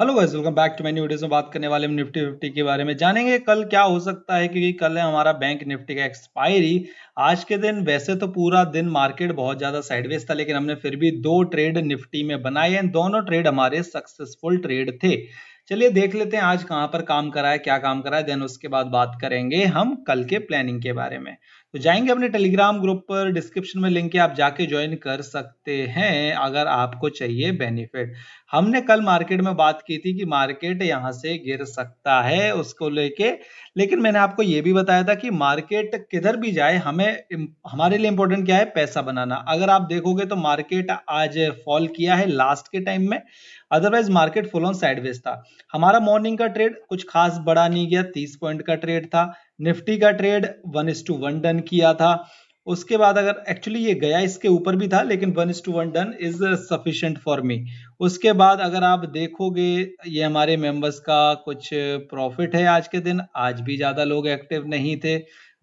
hello guys welcome back to new videos में बात करने वाले हम निफ्टी फिफ्टी के बारे में जानेंगे कल क्या हो सकता है क्योंकि कल है हमारा बैंक निफ्टी का एक्सपायरी आज के दिन वैसे तो पूरा दिन मार्केट बहुत ज़्यादा साइडवेज था लेकिन हमने फिर भी दो ट्रेड निफ्टी में बनाए हैं दोनों ट्रेड हमारे सक्सेसफुल ट्रेड थे चलिए देख लेते हैं आज कहां पर काम करा है क्या काम करा है देन उसके बाद बात करेंगे हम कल के प्लानिंग के बारे में तो जाएंगे अपने टेलीग्राम ग्रुप पर डिस्क्रिप्शन में लिंक है आप जाके ज्वाइन कर सकते हैं अगर आपको चाहिए बेनिफिट हमने कल मार्केट में बात की थी कि मार्केट यहां से गिर सकता है उसको लेके लेकिन मैंने आपको ये भी बताया था कि मार्केट किधर भी जाए हमें हमारे लिए इंपॉर्टेंट क्या है पैसा बनाना अगर आप देखोगे तो मार्केट आज फॉल किया है लास्ट के टाइम में otherwise market full on sideways था हमारा मॉर्निंग का ट्रेड कुछ खास बड़ा नहीं गया तीस पॉइंट का ट्रेड था निफ्टी का trade one is to one done किया था उसके बाद अगर एक्चुअली ये गया इसके ऊपर भी था लेकिन one is to one done is sufficient for me उसके बाद अगर आप देखोगे ये हमारे मेंबर्स का कुछ प्रॉफिट है आज के दिन आज भी ज़्यादा लोग एक्टिव नहीं थे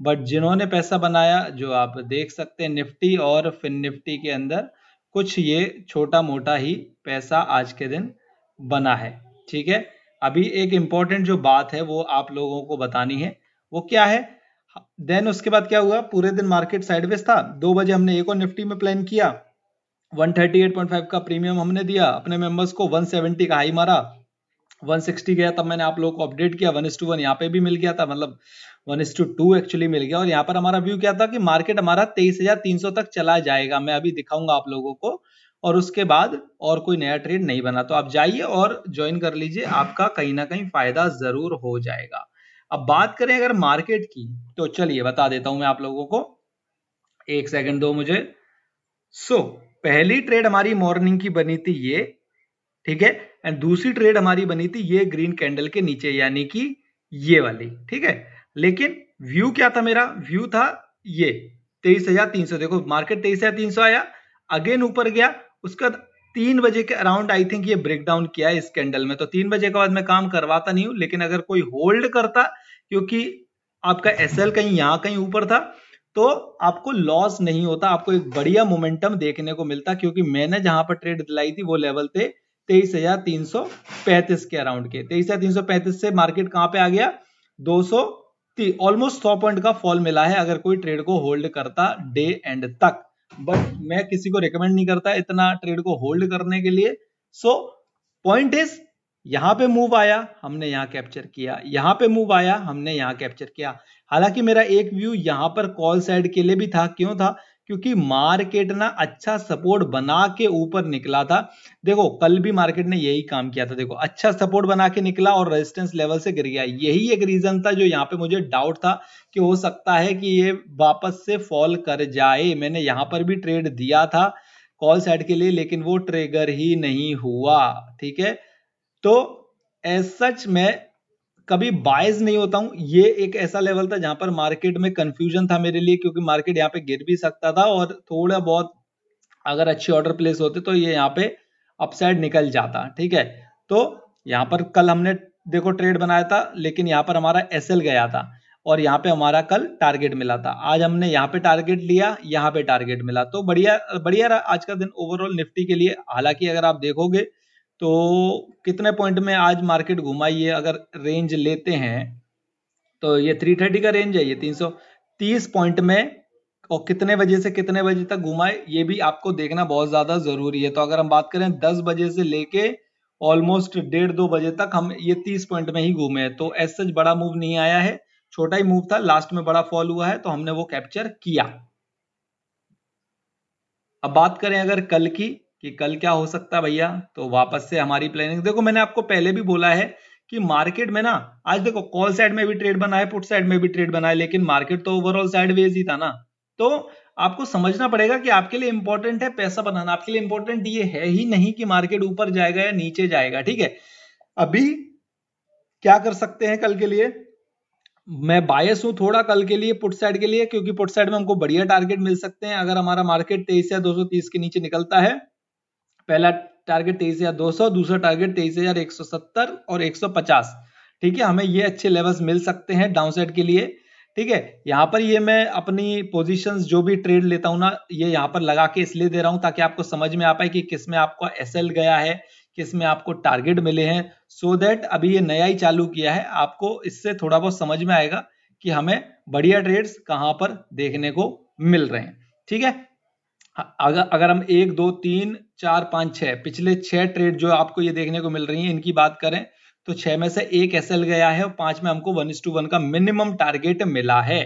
बट जिन्होंने पैसा बनाया जो आप देख सकते हैं निफ्टी और फिन निफ्टी के अंदर कुछ ये छोटा मोटा ही पैसा आज के दिन बना है ठीक है अभी एक इंपॉर्टेंट जो बात है वो आप लोगों को बतानी है वो क्या है देन उसके बाद क्या हुआ पूरे दिन मार्केट साइडवेज था दो बजे हमने एक और निफ्टी में प्लान किया 138.5 का प्रीमियम हमने दिया अपने मेंबर्स को 170 का हाई मारा 160 गया तब मैंने आप लोगों को अपडेट किया वन टू वन यहाँ पे भी मिल गया था मतलब वन टू टू एक्चुअली मिल गया और यहाँ पर हमारा व्यू क्या था कि मार्केट हमारा सौ तक चला जाएगा मैं अभी दिखाऊंगा आप लोगों को और उसके बाद और कोई नया ट्रेड नहीं बना तो आप जाइए और ज्वाइन कर लीजिए आपका कहीं ना कहीं फायदा जरूर हो जाएगा अब बात करें अगर मार्केट की तो चलिए बता देता हूं मैं आप लोगों को एक सेकंड दो मुझे सो so, पहली ट्रेड हमारी मॉर्निंग की बनी थी ये ठीक है एंड दूसरी ट्रेड हमारी बनी थी ये ग्रीन कैंडल के नीचे यानी कि ये वाली ठीक है लेकिन व्यू क्या था मेरा व्यू था ये तेईस हजार तीन सौ देखो मार्केट तेईस हजार तीन सौ आया अगेन ऊपर गया उसका तीन बजे के अराउंड आई थिंक ये ब्रेक डाउन किया है इस कैंडल में तो तीन बजे के बाद मैं काम करवाता नहीं हूं लेकिन अगर कोई होल्ड करता क्योंकि आपका एस कहीं यहां कहीं ऊपर था तो आपको लॉस नहीं होता आपको एक बढ़िया मोमेंटम देखने को मिलता क्योंकि मैंने जहां पर ट्रेड दिलाई थी वो लेवल थे तेईस हजार तीन सौ पैंतीस के अराउंड के तेईस हजार तीन सौ पैंतीस से मार्केट कहां पे आ गया दो सौ ऑलमोस्ट सौ पॉइंट का फॉल मिला है अगर कोई ट्रेड को होल्ड करता डे एंड तक बट मैं किसी को रिकमेंड नहीं करता इतना ट्रेड को होल्ड करने के लिए सो पॉइंट इज यहां पे मूव आया हमने यहां कैप्चर किया यहाँ पे मूव आया हमने यहाँ कैप्चर किया हालांकि मेरा एक व्यू यहां पर कॉल साइड के लिए भी था क्यों था क्योंकि मार्केट ना अच्छा सपोर्ट बना के ऊपर निकला था देखो कल भी मार्केट ने यही काम किया था देखो अच्छा सपोर्ट बना के निकला और रेजिस्टेंस लेवल से गिर गया यही एक रीजन था जो यहाँ पे मुझे डाउट था कि हो सकता है कि ये वापस से फॉल कर जाए मैंने यहाँ पर भी ट्रेड दिया था कॉल साइड के लिए लेकिन वो ट्रेगर ही नहीं हुआ ठीक है तो एज सच मैं कभी बायस नहीं होता हूं ये एक ऐसा लेवल था जहां पर मार्केट में कंफ्यूजन था मेरे लिए क्योंकि मार्केट यहाँ पे गिर भी सकता था और थोड़ा बहुत अगर अच्छे ऑर्डर प्लेस होते तो ये यहाँ पे अपसाइड निकल जाता ठीक है तो यहाँ पर कल हमने देखो ट्रेड बनाया था लेकिन यहाँ पर हमारा एस गया था और यहाँ पे हमारा कल टारगेट मिला था आज हमने यहाँ पे टारगेट लिया यहाँ पे टारगेट मिला तो बढ़िया बढ़िया आज का दिन ओवरऑल निफ्टी के लिए हालांकि अगर आप देखोगे तो कितने पॉइंट में आज मार्केट घुमा ये अगर रेंज लेते हैं तो ये 330 का रेंज है ये 330 पॉइंट में और कितने बजे से कितने बजे तक घुमाए ये भी आपको देखना बहुत ज़्यादा ज़रूरी है तो अगर हम बात करें 10 बजे से लेके ऑलमोस्ट डेढ़ दो बजे तक हम ये 30 पॉइंट में ही घूमे तो ऐसा सच बड़ा मूव नहीं आया है छोटा ही मूव था लास्ट में बड़ा फॉल हुआ है तो हमने वो कैप्चर किया अब बात करें अगर कल की कि कल क्या हो सकता है भैया तो वापस से हमारी प्लानिंग देखो मैंने आपको पहले भी बोला है कि मार्केट में ना आज देखो कॉल साइड में भी ट्रेड बनाए पुट साइड में भी ट्रेड बनाए लेकिन मार्केट तो ओवरऑल वेज ही था ना तो आपको समझना पड़ेगा कि आपके लिए इंपॉर्टेंट है पैसा बनाना आपके लिए इंपॉर्टेंट ये है ही नहीं कि मार्केट ऊपर जाएगा या नीचे जाएगा ठीक है अभी क्या कर सकते हैं कल के लिए मैं बायस हूं थोड़ा कल के लिए पुट साइड के लिए क्योंकि पुट साइड में हमको बढ़िया टारगेट मिल सकते हैं अगर हमारा मार्केट तेईस या दो के नीचे निकलता है पहला टारगेट तेईस हजार दो सौ दूसरा टारगेट तेईस हजार एक सौ सत्तर और एक सौ पचास ठीक है हमें ये अच्छे लेवल्स मिल सकते हैं साइड के लिए ठीक है यहाँ पर ये मैं अपनी पोजीशंस जो भी ट्रेड लेता हूँ ना ये यहाँ पर लगा के इसलिए दे रहा हूँ ताकि आपको समझ में आ पाए कि किस में आपको एस गया है किस में आपको टारगेट मिले हैं सो so देट अभी ये नया ही चालू किया है आपको इससे थोड़ा बहुत समझ में आएगा कि हमें बढ़िया ट्रेड्स कहाँ पर देखने को मिल रहे हैं ठीक है अगर अगर हम एक दो तीन चार पाँच छः पिछले छः ट्रेड जो आपको ये देखने को मिल रही हैं इनकी बात करें तो छः में से एक एस गया है और पाँच में हमको वन टू वन का मिनिमम टारगेट मिला है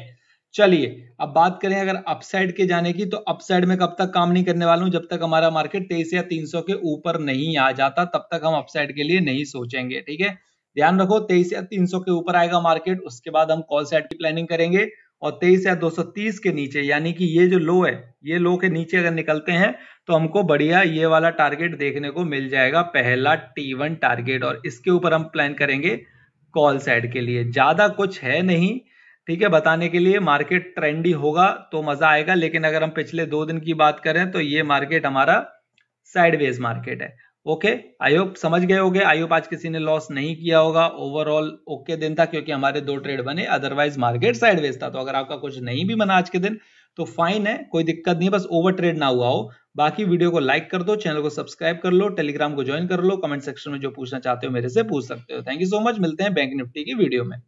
चलिए अब बात करें अगर अपसाइड के जाने की तो अपसाइड में कब तक काम नहीं करने वाला हूं जब तक हमारा मार्केट तेईस या तीन सौ के ऊपर नहीं आ जाता तब तक हम अपसाइड के लिए नहीं सोचेंगे ठीक है ध्यान रखो तेईस या तीन सौ के ऊपर आएगा मार्केट उसके बाद हम कॉल साइड की प्लानिंग करेंगे और तेईस या 230 के नीचे यानी कि ये जो लो है ये लो के नीचे अगर निकलते हैं तो हमको बढ़िया ये वाला टारगेट देखने को मिल जाएगा पहला टी वन टारगेट और इसके ऊपर हम प्लान करेंगे कॉल साइड के लिए ज़्यादा कुछ है नहीं ठीक है बताने के लिए मार्केट ट्रेंडी होगा तो मज़ा आएगा लेकिन अगर हम पिछले दो दिन की बात करें तो ये मार्केट हमारा साइडवेज मार्केट है ओके आई होप समझ गए होगे आई होप आज किसी ने लॉस नहीं किया होगा ओवरऑल ओके दिन था क्योंकि हमारे दो ट्रेड बने अदरवाइज मार्केट साइडवेज था तो अगर आपका कुछ नहीं भी बना आज के दिन तो फाइन है कोई दिक्कत नहीं बस ओवर ट्रेड ना हुआ हो बाकी वीडियो को लाइक कर दो चैनल को सब्सक्राइब कर लो टेलीग्राम को ज्वाइन कर लो कमेंट सेक्शन में जो पूछना चाहते हो मेरे से पूछ सकते हो थैंक यू सो मच मिलते हैं बैंक निफ्टी की वीडियो में